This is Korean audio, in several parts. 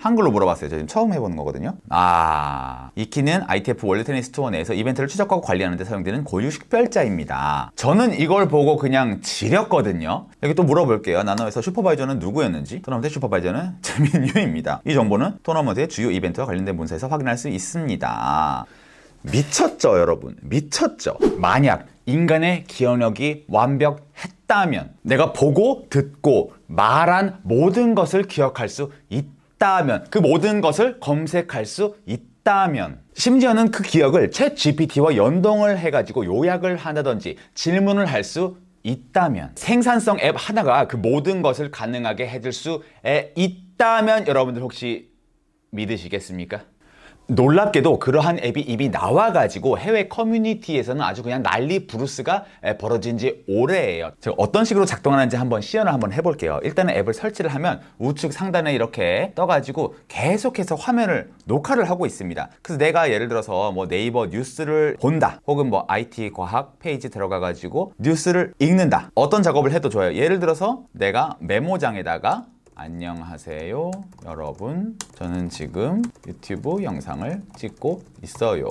한글로 물어봤어요. 저희 처음 해보는 거거든요. 아, 이키는 ITF 월드 테니스 투어 내에서 이벤트를 추적하고 관리하는 데 사용되는 고유 식별자입니다. 저는 이걸 보고 그냥 지렸거든요. 여기 또 물어볼게요. 나노에서 슈퍼바이저는 누구였는지, 토너먼트 슈퍼바이저는 재민유입니다. 이 정보는 토너먼트의 주요 이벤트와 관련된 문서에서 확인할 수 있습니다. 미쳤죠, 여러분. 미쳤죠. 만약 인간의 기억력이 완벽했다면 내가 보고, 듣고, 말한 모든 것을 기억할 수 있다. 있다면 그 모든 것을 검색할 수 있다면 심지어는 그 기억을 챗 GPT와 연동을 해가지고 요약을 한다든지 질문을 할 수 있다면 생산성 앱 하나가 그 모든 것을 가능하게 해줄 수 있다면 여러분들 혹시 믿으시겠습니까? 놀랍게도 그러한 앱이 이미 나와가지고 해외 커뮤니티에서는 아주 그냥 난리 브루스가 벌어진 지 오래예요. 제가 어떤 식으로 작동하는지 한번 시연을 한번 해볼게요. 일단은 앱을 설치를 하면 우측 상단에 이렇게 떠가지고 계속해서 화면을 녹화를 하고 있습니다. 그래서 내가 예를 들어서 뭐 네이버 뉴스를 본다 혹은 뭐 IT 과학 페이지 들어가가지고 뉴스를 읽는다 어떤 작업을 해도 좋아요. 예를 들어서 내가 메모장에다가 안녕하세요 여러분 저는 지금 유튜브 영상을 찍고 있어요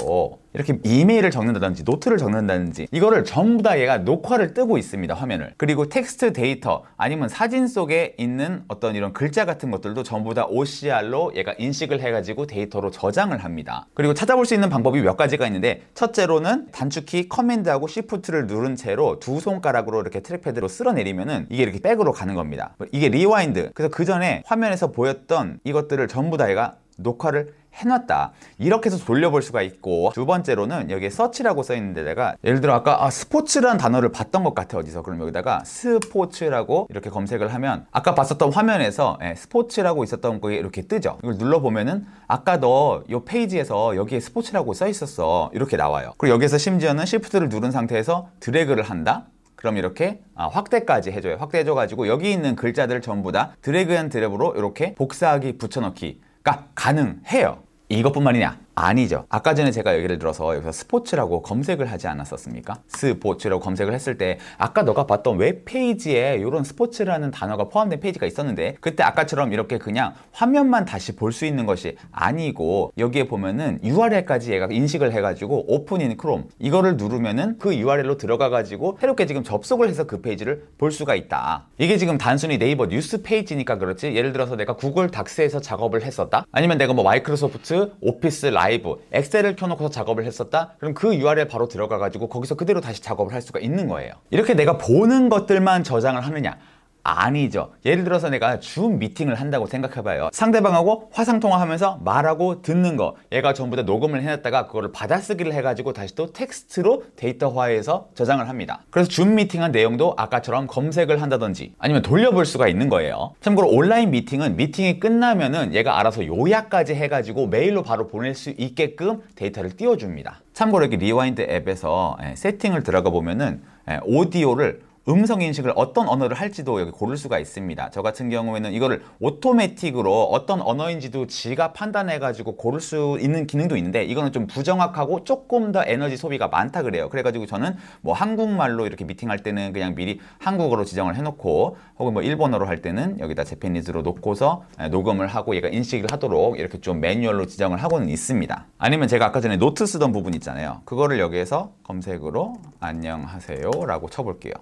이렇게 이메일을 적는다든지 노트를 적는다든지 이거를 전부 다 얘가 녹화를 뜨고 있습니다 화면을 그리고 텍스트 데이터 아니면 사진 속에 있는 어떤 이런 글자 같은 것들도 전부 다 OCR로 얘가 인식을 해가지고 데이터로 저장을 합니다 그리고 찾아볼 수 있는 방법이 몇 가지가 있는데 첫째로는 단축키 커맨드하고 시프트를 누른 채로 두 손가락으로 이렇게 트랙패드로 쓸어내리면은 이게 이렇게 백으로 가는 겁니다 이게 리와인드 그래서 그 전에 화면에서 보였던 이것들을 전부 다 얘가 녹화를 해놨다 이렇게 해서 돌려볼 수가 있고 두 번째로는 여기에 서치라고 써있는데 내가 예를 들어 아까 아, 스포츠라는 단어를 봤던 것 같아 어디서 그럼 여기다가 스포츠라고 이렇게 검색을 하면 아까 봤었던 화면에서 예, 스포츠라고 있었던 거에 이렇게 뜨죠 이걸 눌러보면은 아까 너 이 페이지에서 여기에 스포츠라고 써있었어 이렇게 나와요 그리고 여기서 심지어는 시프트를 누른 상태에서 드래그를 한다 그럼 이렇게 아, 확대까지 해줘요 확대해줘가지고 여기 있는 글자들을 전부 다 드래그 앤 드랩으로 이렇게 복사하기 붙여넣기 그러니까 가능해요. 이것뿐만이냐 아니죠. 아까 전에 제가 얘기를 들어서 여기서 스포츠라고 검색을 하지 않았었습니까? 스포츠라고 검색을 했을 때 아까 너가 봤던 웹페이지에 이런 스포츠라는 단어가 포함된 페이지가 있었는데 그때 아까처럼 이렇게 그냥 화면만 다시 볼 수 있는 것이 아니고 여기에 보면은 URL까지 얘가 인식을 해가지고 오픈 인 크롬 이거를 누르면은 그 URL로 들어가가지고 새롭게 지금 접속을 해서 그 페이지를 볼 수가 있다. 이게 지금 단순히 네이버 뉴스 페이지니까 그렇지 예를 들어서 내가 구글 닥스에서 작업을 했었다? 아니면 내가 뭐 마이크로소프트 오피스 라이 라이브 엑셀을 켜놓고서 작업을 했었다? 그럼 그 URL 바로 들어가가지고 거기서 그대로 다시 작업을 할 수가 있는 거예요 이렇게 내가 보는 것들만 저장을 하느냐 아니죠. 예를 들어서 내가 줌 미팅을 한다고 생각해봐요. 상대방하고 화상통화하면서 말하고 듣는 거 얘가 전부 다 녹음을 해놨다가 그거를 받아쓰기를 해가지고 다시 또 텍스트로 데이터화해서 저장을 합니다. 그래서 줌 미팅한 내용도 아까처럼 검색을 한다든지 아니면 돌려볼 수가 있는 거예요. 참고로 온라인 미팅은 미팅이 끝나면은 얘가 알아서 요약까지 해가지고 메일로 바로 보낼 수 있게끔 데이터를 띄워줍니다. 참고로 여기 리와인드 앱에서 예, 세팅을 들어가 보면은 예, 오디오를 음성 인식을 어떤 언어를 할지도 여기 고를 수가 있습니다. 저 같은 경우에는 이거를 오토매틱으로 어떤 언어인지도 지가 판단해가지고 고를 수 있는 기능도 있는데 이거는 좀 부정확하고 조금 더 에너지 소비가 많다 그래요. 그래가지고 저는 뭐 한국말로 이렇게 미팅할 때는 그냥 미리 한국어로 지정을 해놓고 혹은 뭐 일본어로 할 때는 여기다 재패니즈로 놓고서 녹음을 하고 얘가 인식을 하도록 이렇게 좀 매뉴얼로 지정을 하고는 있습니다. 아니면 제가 아까 전에 노트 쓰던 부분 있잖아요. 그거를 여기에서 검색으로 안녕하세요 라고 쳐볼게요.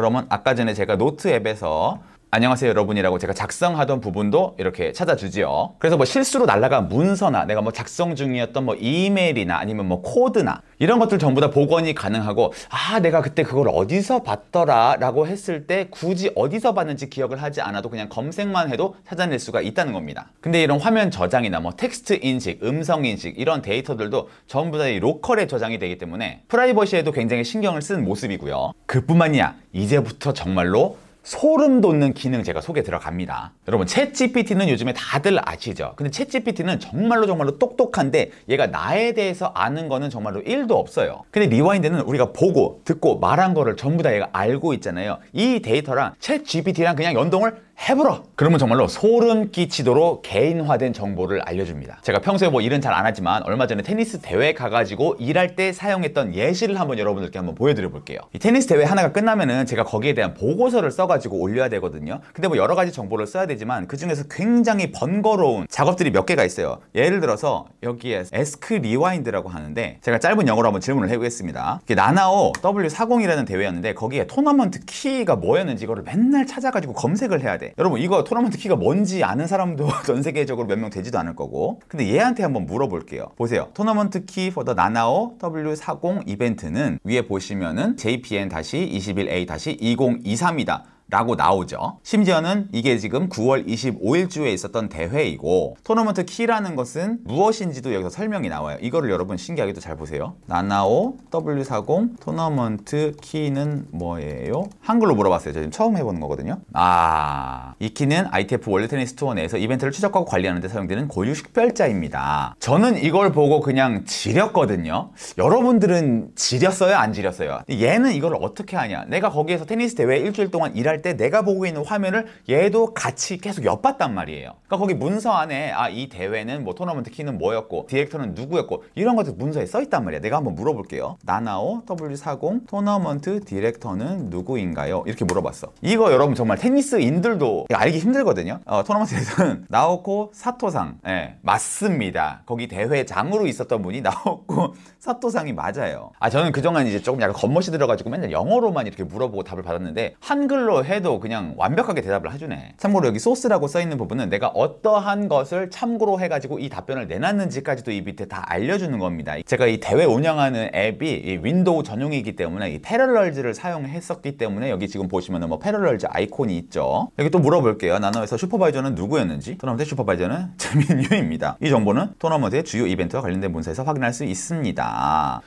그러면 아까 전에 제가 노트 앱에서 안녕하세요 여러분이라고 제가 작성하던 부분도 이렇게 찾아주지요. 그래서 뭐 실수로 날라간 문서나 내가 뭐 작성 중이었던 뭐 이메일이나 아니면 뭐 코드나 이런 것들 전부 다 복원이 가능하고 아 내가 그때 그걸 어디서 봤더라 라고 했을 때 굳이 어디서 봤는지 기억을 하지 않아도 그냥 검색만 해도 찾아낼 수가 있다는 겁니다. 근데 이런 화면 저장이나 뭐 텍스트 인식, 음성 인식 이런 데이터들도 전부 다 이 로컬에 저장이 되기 때문에 프라이버시에도 굉장히 신경을 쓴 모습이고요. 그뿐만이야 이제부터 정말로 소름 돋는 기능 제가 속에 들어갑니다. 여러분 챗 GPT는 요즘에 다들 아시죠? 근데 챗 GPT는 정말로 정말로 똑똑한데 얘가 나에 대해서 아는 거는 정말로 1도 없어요. 근데 리와인드는 우리가 보고 듣고 말한 거를 전부 다 얘가 알고 있잖아요. 이 데이터랑 챗 GPT랑 그냥 연동을 해보라! 그러면 정말로 소름 끼치도록 개인화된 정보를 알려줍니다. 제가 평소에 뭐 일은 잘 안 하지만 얼마 전에 테니스 대회 가가지고 일할 때 사용했던 예시를 한번 여러분들께 한번 보여드려 볼게요. 이 테니스 대회 하나가 끝나면은 제가 거기에 대한 보고서를 써가지고 가지고 올려야 되거든요 근데 뭐 여러 가지 정보를 써야 되지만 그 중에서 굉장히 번거로운 작업들이 몇 개가 있어요 예를 들어서 여기에 에스크 리와인드라고 하는데 제가 짧은 영어로 한번 질문을 해보겠습니다 나나오 W40이라는 대회였는데 거기에 토너먼트 키가 뭐였는지 이거를 맨날 찾아가지고 검색을 해야 돼 여러분 이거 토너먼트 키가 뭔지 아는 사람도 전 세계적으로 몇 명 되지도 않을 거고 근데 얘한테 한번 물어볼게요 보세요 토너먼트 키 for the 나나오 W40 이벤트는 위에 보시면은 JPN-21A-2023이다 라고 나오죠. 심지어는 이게 지금 9월 25일 주에 있었던 대회이고 토너먼트 키라는 것은 무엇인지도 여기서 설명이 나와요. 이거를 여러분 신기하게도 잘 보세요. 나나오 W40 토너먼트 키는 뭐예요? 한글로 물어봤어요. 저 지금 처음 해보는 거거든요. 아, 이 키는 ITF 월드 테니스 투어 내에서 이벤트를 추적하고 관리하는 데 사용되는 고유 식별자입니다. 저는 이걸 보고 그냥 지렸거든요. 여러분들은 지렸어요? 안 지렸어요? 얘는 이걸 어떻게 하냐? 내가 거기에서 테니스 대회 일주일 동안 일할 할때 내가 보고 있는 화면을 얘도 같이 계속 엿봤단 말이에요. 그러니까 거기 문서 안에 아 이 대회는 뭐 토너먼트 키는 뭐였고 디렉터는 누구였고 이런 것들 문서에 써 있단 말이야. 내가 한번 물어볼게요. 나나오 W40 토너먼트 디렉터는 누구인가요? 이렇게 물어봤어. 이거 여러분 정말 테니스인들도 알기 힘들거든요. 어, 토너먼트에서는 나오코 사토상 네, 맞습니다. 거기 대회장으로 있었던 분이 나오코 사토상이 맞아요. 아 저는 그동안 이제 조금 약간 겉멋이 들어가지고 맨날 영어로만 이렇게 물어보고 답을 받았는데 한글로 해 해도 그냥 완벽하게 대답을 해주네 참고로 여기 소스라고 써있는 부분은 내가 어떠한 것을 참고로 해가지고 이 답변을 내놨는지까지도 이 밑에 다 알려주는 겁니다 제가 이 대회 운영하는 앱이 윈도우 전용이기 때문에 이 패럴럴즈를 사용했었기 때문에 여기 지금 보시면 은뭐 패럴럴즈 아이콘이 있죠 여기 또 물어볼게요 나노에서 슈퍼바이저는 누구였는지 토너먼트 슈퍼바이저는 재민유입니다 이 정보는 토너먼트의 주요 이벤트와 관련된 문서에서 확인할 수 있습니다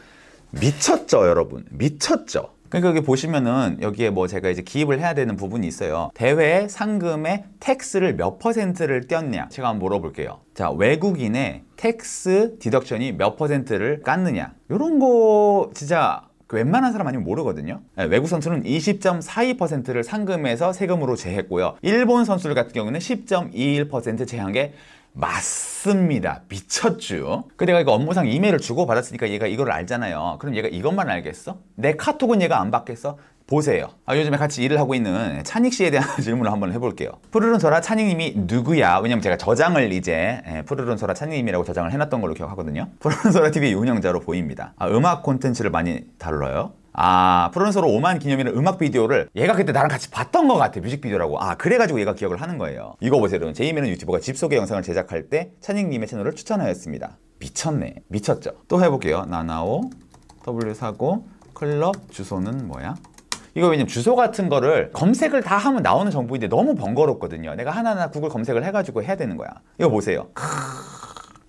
미쳤죠 여러분 미쳤죠 그러니까 여기 보시면은 여기에 뭐 제가 이제 기입을 해야 되는 부분이 있어요. 대회 상금의 텍스를 몇 퍼센트를 떼었냐 제가 한번 물어볼게요. 자 외국인의 텍스 디덕션이 몇 퍼센트를 깠느냐 이런 거 진짜 웬만한 사람 아니면 모르거든요 네, 외국 선수는 20.42%를 상금에서 세금으로 제했고요 일본 선수들 같은 경우는 10.21% 제한 게 맞습니다. 미쳤죠. 근데 내가 이거 업무상 이메일을 주고받았으니까 얘가 이걸 알잖아요. 그럼 얘가 이것만 알겠어? 내 카톡은 얘가 안 받겠어? 보세요. 아, 요즘에 같이 일을 하고 있는 찬익 씨에 대한 질문을 한번 해볼게요. 푸르른 소라 찬익님이 누구야? 왜냐면 제가 저장을 이제 예, 푸르른 소라 찬익님이라고 저장을 해놨던 걸로 기억하거든요. 푸르른 소라 TV 운영자로 보입니다. 아, 음악 콘텐츠를 많이 다뤄요. 아 프로런서로 오만기념일은 음악 비디오를 얘가 그때 나랑 같이 봤던 것 같아 뮤직비디오라고 아 그래가지고 얘가 기억을 하는 거예요 이거 보세요 여러분 제이미는 유튜버가 집 소개 영상을 제작할 때 찬익님의 채널을 추천하였습니다 미쳤네 미쳤죠 또 해볼게요 나나오 w 사고 클럽 주소는 뭐야? 이거 왜냐면 주소 같은 거를 검색을 다 하면 나오는 정보인데 너무 번거롭거든요 내가 하나하나 구글 검색을 해가지고 해야 되는 거야 이거 보세요 크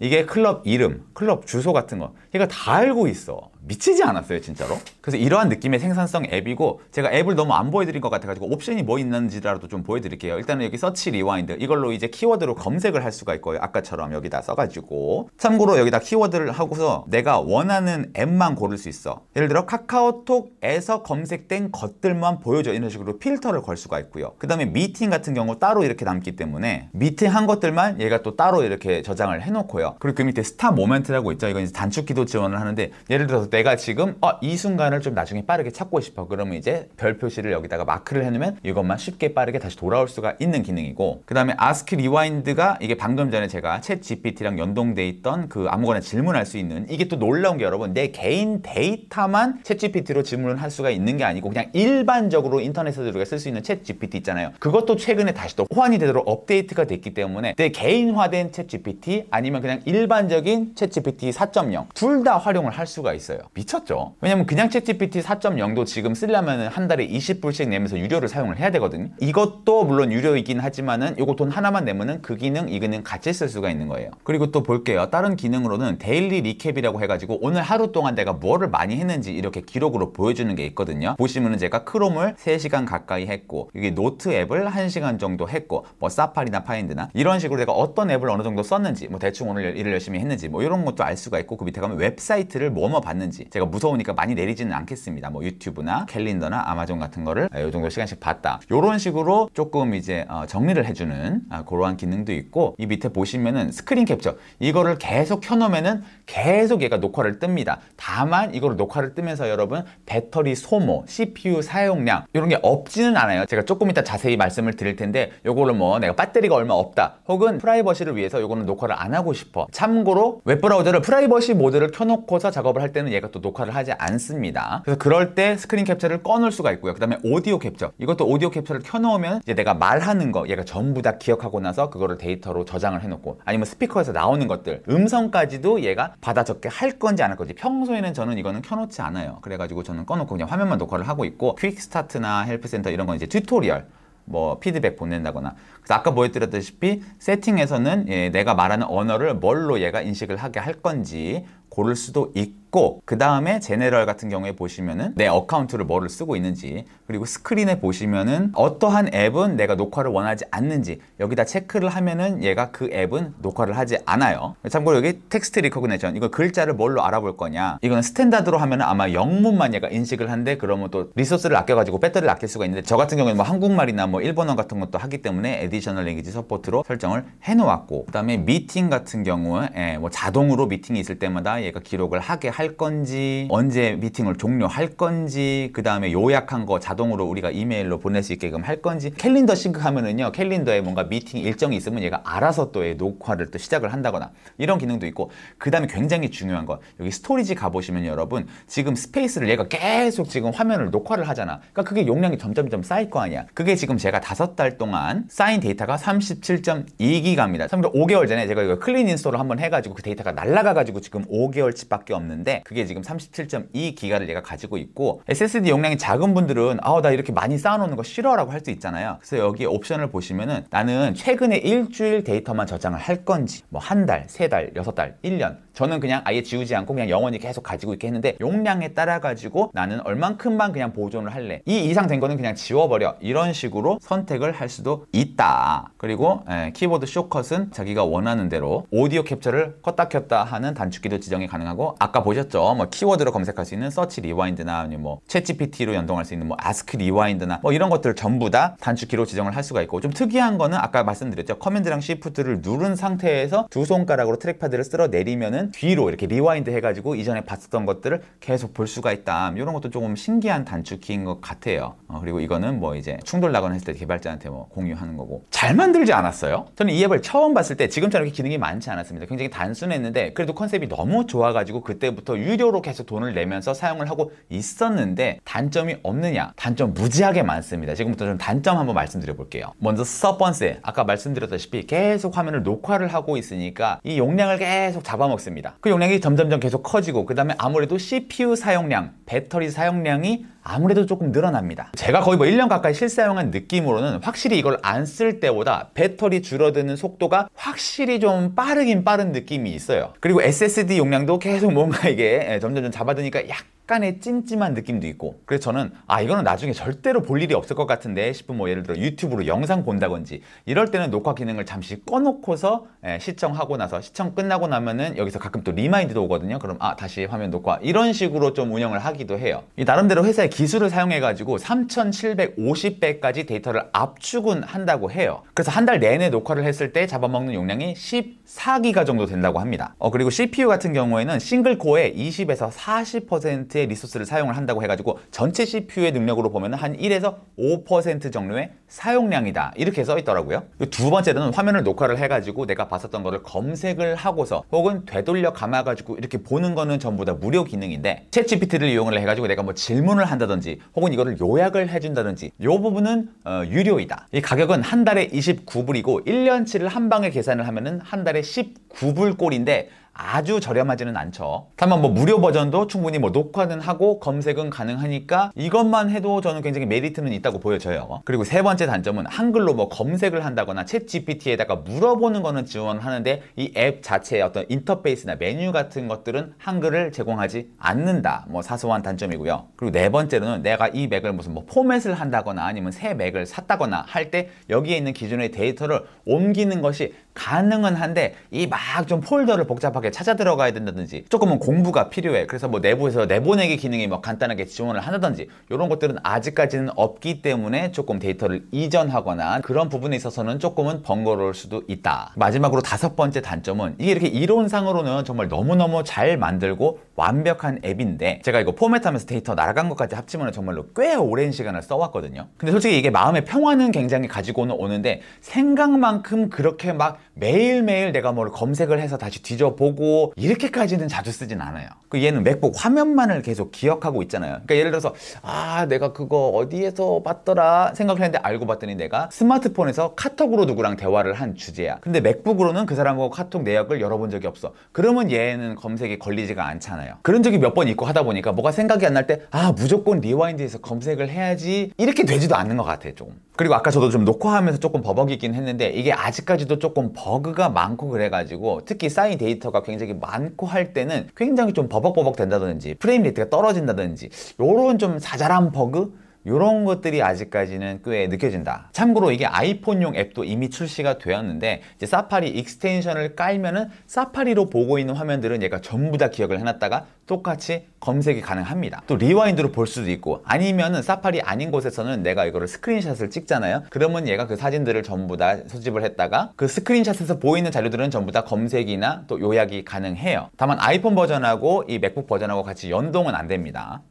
이게 클럽 이름, 클럽 주소 같은 거 얘가 다 알고 있어 미치지 않았어요 진짜로 그래서 이러한 느낌의 생산성 앱이고 제가 앱을 너무 안 보여드린 것 같아가지고 옵션이 뭐 있는지라도 좀 보여드릴게요 일단은 여기 서치 리와인드 이걸로 이제 키워드로 검색을 할 수가 있고요 아까처럼 여기다 써가지고 참고로 여기다 키워드를 하고서 내가 원하는 앱만 고를 수 있어 예를 들어 카카오톡에서 검색된 것들만 보여줘 이런 식으로 필터를 걸 수가 있고요 그 다음에 미팅 같은 경우 따로 이렇게 남기 때문에 미팅한 것들만 얘가 또 따로 이렇게 저장을 해놓고요 그리고 그 밑에 스타 모멘트라고 있죠 이건 단축 기도 지원을 하는데 예를 들어서 내가 지금 어, 이 순간을 좀 나중에 빠르게 찾고 싶어 그러면 이제 별 표시를 여기다가 마크를 해놓으면 이것만 쉽게 빠르게 다시 돌아올 수가 있는 기능이고 그 다음에 아스크 리와인드가 이게 방금 전에 제가 챗 GPT랑 연동돼 있던 그 아무거나 질문할 수 있는 이게 또 놀라운 게 여러분 내 개인 데이터만 챗 GPT로 질문을 할 수가 있는 게 아니고 그냥 일반적으로 인터넷에서 우리가 쓸 수 있는 챗 GPT 있잖아요 그것도 최근에 다시 또 호환이 되도록 업데이트가 됐기 때문에 내 개인화된 챗 GPT 아니면 그냥 일반적인 챗 GPT 4.0 둘 다 활용을 할 수가 있어요 거예요. 미쳤죠? 왜냐면 그냥 챗GPT 4.0도 지금 쓰려면 한 달에 20불씩 내면서 유료를 사용을 해야 되거든요. 이것도 물론 유료이긴 하지만은 이거돈 하나만 내면은 그 기능, 이 기능 같이 쓸 수가 있는 거예요. 그리고 또 볼게요. 다른 기능으로는 데일리 리캡이라고 해가지고 오늘 하루 동안 내가 뭐를 많이 했는지 이렇게 기록으로 보여주는 게 있거든요. 보시면은 제가 크롬을 3시간 가까이 했고 여기 노트 앱을 1시간 정도 했고 뭐 사파리나 파인드나 이런 식으로 내가 어떤 앱을 어느 정도 썼는지 뭐 대충 오늘 일을 열심히 했는지 뭐 이런 것도 알 수가 있고 그 밑에 가면 웹사이트를 뭐뭐 봤는지 하는지 제가 무서우니까 많이 내리지는 않겠습니다. 뭐 유튜브나 캘린더나 아마존 같은 거를 이 아, 정도 시간씩 봤다. 이런 식으로 조금 이제 어, 정리를 해주는 아, 그러한 기능도 있고 이 밑에 보시면은 스크린 캡처 이거를 계속 켜놓으면은 계속 얘가 녹화를 뜹니다. 다만 이거를 녹화를 뜨면서 여러분 배터리 소모, CPU 사용량 이런 게 없지는 않아요. 제가 조금 이따 자세히 말씀을 드릴 텐데 요거를 뭐 내가 배터리가 얼마 없다 혹은 프라이버시를 위해서 요거는 녹화를 안 하고 싶어. 참고로 웹브라우저를 프라이버시 모드를 켜놓고서 작업을 할 때는 얘가 저희가 또 녹화를 하지 않습니다 그래서 그럴 때 스크린 캡처를 꺼놓을 수가 있고요 그 다음에 오디오 캡처 이것도 오디오 캡처를 켜놓으면 이제 내가 말하는 거 얘가 전부 다 기억하고 나서 그거를 데이터로 저장을 해놓고 아니면 스피커에서 나오는 것들 음성까지도 얘가 받아 적게 할 건지 안 할 건지 평소에는 저는 이거는 켜놓지 않아요 그래가지고 저는 꺼놓고 그냥 화면만 녹화를 하고 있고 퀵스타트나 헬프센터 이런 건 이제 튜토리얼 뭐 피드백 보낸다거나 그래서 아까 보여드렸다시피 세팅에서는 예, 내가 말하는 언어를 뭘로 얘가 인식을 하게 할 건지 고를 수도 있고 그 다음에 제네럴 같은 경우에 보시면은 내 어카운트를 뭐를 쓰고 있는지 그리고 스크린에 보시면은 어떠한 앱은 내가 녹화를 원하지 않는지 여기다 체크를 하면은 얘가 그 앱은 녹화를 하지 않아요 참고로 여기 텍스트 리커그네이션 이거 글자를 뭘로 알아볼 거냐 이거는 스탠다드로 하면은 아마 영문만 얘가 인식을 한데 그러면 또 리소스를 아껴가지고 배터리를 아낄 수가 있는데 저 같은 경우에는 뭐 한국말이나 뭐 일본어 같은 것도 하기 때문에 에디셔널 랭귀지 서포트로 설정을 해놓았고 그 다음에 미팅 같은 경우에 예, 뭐 자동으로 미팅이 있을 때마다 얘가 기록을 하게 할 건지 언제 미팅을 종료할 건지 그 다음에 요약한 거 자동으로 우리가 이메일로 보낼 수 있게끔 할 건지 캘린더 싱크하면은요 캘린더에 뭔가 미팅 일정이 있으면 얘가 알아서 또 녹화를 또 시작을 한다거나 이런 기능도 있고 그 다음에 굉장히 중요한 거 여기 스토리지 가보시면 여러분 지금 스페이스를 얘가 계속 지금 화면을 녹화를 하잖아 그러니까 그게 용량이 점점점 쌓일 거 아니야 그게 지금 제가 다섯 달 동안 쌓인 데이터가 37.2기가입니다 5개월 전에 제가 이거 클린 인스톨을 한번 해가지고 그 데이터가 날라가가지고 지금 5개 5개월치밖에 없는데 그게 지금 37.2기가를 얘가 가지고 있고 SSD 용량이 작은 분들은 아우 나 이렇게 많이 쌓아놓는 거 싫어라고 할 수 있잖아요 그래서 여기 옵션을 보시면은 나는 최근에 일주일 데이터만 저장을 할 건지 뭐 한 달, 세 달, 여섯 달, 일 년 저는 그냥 아예 지우지 않고 그냥 영원히 계속 가지고 있게 했는데 용량에 따라 가지고 나는 얼만큼만 그냥 보존을 할래 이 이상 된 거는 그냥 지워버려 이런 식으로 선택을 할 수도 있다 그리고 에, 예, 키보드 쇼컷은 자기가 원하는 대로 오디오 캡처를 껐다 켰다 하는 단축키도 지정해 연동이 가능하고 아까 보셨죠? 뭐 키워드로 검색할 수 있는 서치 리와인드나 아니면 뭐 챗GPT로 연동할 수 있는 뭐 아스크 리와인드나 뭐 이런 것들 전부 다 단축키로 지정을 할 수가 있고 좀 특이한 거는 아까 말씀드렸죠? 커맨드랑 시프트를 누른 상태에서 두 손가락으로 트랙패드를 쓸어 내리면은 뒤로 이렇게 리와인드 해가지고 이전에 봤었던 것들을 계속 볼 수가 있다. 이런 것도 조금 신기한 단축키인 것 같아요. 어, 그리고 이거는 뭐 이제 충돌 나거나 했을 때 개발자한테 뭐 공유하는 거고 잘 만들지 않았어요? 저는 이 앱을 처음 봤을 때 지금처럼 이렇게 기능이 많지 않았습니다. 굉장히 단순했는데 그래도 컨셉이 너무 좋아가지고 그때부터 유료로 계속 돈을 내면서 사용을 하고 있었는데 단점이 없느냐? 단점 무지하게 많습니다. 지금부터 좀 단점 한번 말씀드려 볼게요. 먼저 서 번째, 아까 말씀드렸다시피 계속 화면을 녹화를 하고 있으니까 이 용량을 계속 잡아먹습니다. 그 용량이 점점점 계속 커지고 그 다음에 아무래도 CPU 사용량, 배터리 사용량이 아무래도 조금 늘어납니다. 제가 거의 뭐 1년 가까이 실사용한 느낌으로는 확실히 이걸 안 쓸 때보다 배터리 줄어드는 속도가 확실히 좀 빠르긴 빠른 느낌이 있어요. 그리고 SSD 용량 시도 계속 뭔가 이게 예, 점점 좀 잡아드니까 약 약간의 찜찜한 느낌도 있고 그래서 저는 아 이거는 나중에 절대로 볼 일이 없을 것 같은데 싶은 뭐 예를 들어 유튜브로 영상 본다든지 이럴 때는 녹화 기능을 잠시 꺼놓고서 예, 시청하고 나서 시청 끝나고 나면은 여기서 가끔 또 리마인드도 오거든요 그럼 아 다시 화면 녹화 이런 식으로 좀 운영을 하기도 해요 이 나름대로 회사의 기술을 사용해 가지고 3750배까지 데이터를 압축은 한다고 해요 그래서 한 달 내내 녹화를 했을 때 잡아먹는 용량이 14기가 정도 된다고 합니다 어 그리고 CPU 같은 경우에는 싱글코어의 20에서 40% 5%의 리소스를 사용을 한다고 해가지고 전체 CPU의 능력으로 보면 한 1에서 5% 정도의 사용량이다 이렇게 써 있더라고요 두 번째는 화면을 녹화를 해가지고 내가 봤었던 거를 검색을 하고서 혹은 되돌려 감아가지고 이렇게 보는 거는 전부 다 무료 기능인데 채 g 피 t 를 이용을 해가지고 내가 뭐 질문을 한다든지 혹은 이거를 요약을 해준다든지 이 부분은 어, 유료이다 이 가격은 한 달에 29불이고 1년치를 한 방에 계산을 하면은 한 달에 19불 꼴인데 아주 저렴하지는 않죠 다만 뭐 무료 버전도 충분히 뭐 녹화는 하고 검색은 가능하니까 이것만 해도 저는 굉장히 메리트는 있다고 보여져요 그리고 세 번째 단점은 한글로 뭐 검색을 한다거나 챗 GPT에다가 물어보는 거는 지원하는데 이 앱 자체의 어떤 인터페이스나 메뉴 같은 것들은 한글을 제공하지 않는다 뭐 사소한 단점이고요 그리고 네 번째로는 내가 이 맥을 무슨 뭐 포맷을 한다거나 아니면 새 맥을 샀다거나 할 때 여기에 있는 기존의 데이터를 옮기는 것이 가능은 한데 이 막 좀 폴더를 복잡하게 정확하게 찾아 들어가야 된다든지 조금은 공부가 필요해 그래서 뭐 내부에서 내보내기 기능이 뭐 간단하게 지원을 한다든지 이런 것들은 아직까지는 없기 때문에 조금 데이터를 이전하거나 그런 부분에 있어서는 조금은 번거로울 수도 있다 마지막으로 다섯 번째 단점은 이게 이렇게 이론상으로는 정말 너무너무 잘 만들고 완벽한 앱인데 제가 이거 포맷하면서 데이터 날아간 것까지 합치면 정말로 꽤 오랜 시간을 써왔거든요 근데 솔직히 이게 마음의 평화는 굉장히 가지고는 오는데 생각만큼 그렇게 막 매일매일 내가 뭘 검색을 해서 다시 뒤져보고 보고 이렇게까지는 자주 쓰진 않아요 그 얘는 맥북 화면만을 계속 기억하고 있잖아요 그러니까 예를 들어서 아 내가 그거 어디에서 봤더라 생각을 했는데 알고 봤더니 내가 스마트폰에서 카톡으로 누구랑 대화를 한 주제야 근데 맥북으로는 그 사람하고 카톡 내역을 열어본 적이 없어 그러면 얘는 검색이 걸리지가 않잖아요 그런 적이 몇 번 있고 하다 보니까 뭐가 생각이 안 날 때 아 무조건 리와인드에서 검색을 해야지 이렇게 되지도 않는 것 같아 좀 그리고 아까 저도 좀 녹화하면서 조금 버벅이긴 했는데 이게 아직까지도 조금 버그가 많고 그래가지고 특히 쌓인 데이터가 굉장히 많고 할 때는 굉장히 좀 버벅버벅 된다든지 프레임 레이트가 떨어진다든지 요런좀 자잘한 버그? 이런 것들이 아직까지는 꽤 느껴진다. 참고로 이게 아이폰용 앱도 이미 출시가 되었는데 이제 사파리 익스텐션을 깔면은 사파리로 보고 있는 화면들은 얘가 전부 다 기억을 해놨다가 똑같이 검색이 가능합니다. 또 리와인드로 볼 수도 있고 아니면은 사파리 아닌 곳에서는 내가 이거를 스크린샷을 찍잖아요. 그러면 얘가 그 사진들을 전부 다수집을 했다가 그 스크린샷에서 보이는 자료들은 전부 다 검색이나 또 요약이 가능해요. 다만 아이폰 버전하고 이 맥북 버전하고 같이 연동은 안 됩니다.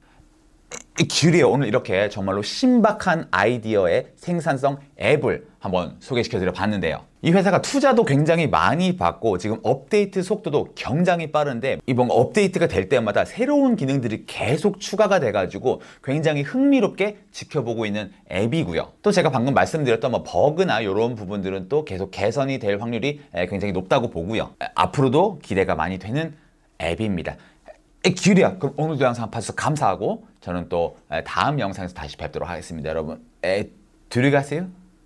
기울이에요. 오늘 이렇게 정말로 신박한 아이디어의 생산성 앱을 한번 소개시켜 드려 봤는데요. 이 회사가 투자도 굉장히 많이 받고 지금 업데이트 속도도 굉장히 빠른데 이번 업데이트가 될 때마다 새로운 기능들이 계속 추가가 돼가지고 굉장히 흥미롭게 지켜보고 있는 앱이고요. 또 제가 방금 말씀드렸던 뭐 버그나 이런 부분들은 또 계속 개선이 될 확률이 굉장히 높다고 보고요. 앞으로도 기대가 많이 되는 앱입니다. 예, 기울여. 그럼 오늘도 영상 봐주셔서 감사하고 저는 또 예, 다음 영상에서 다시 뵙도록 하겠습니다. 여러분 에, 예, 들어가세요.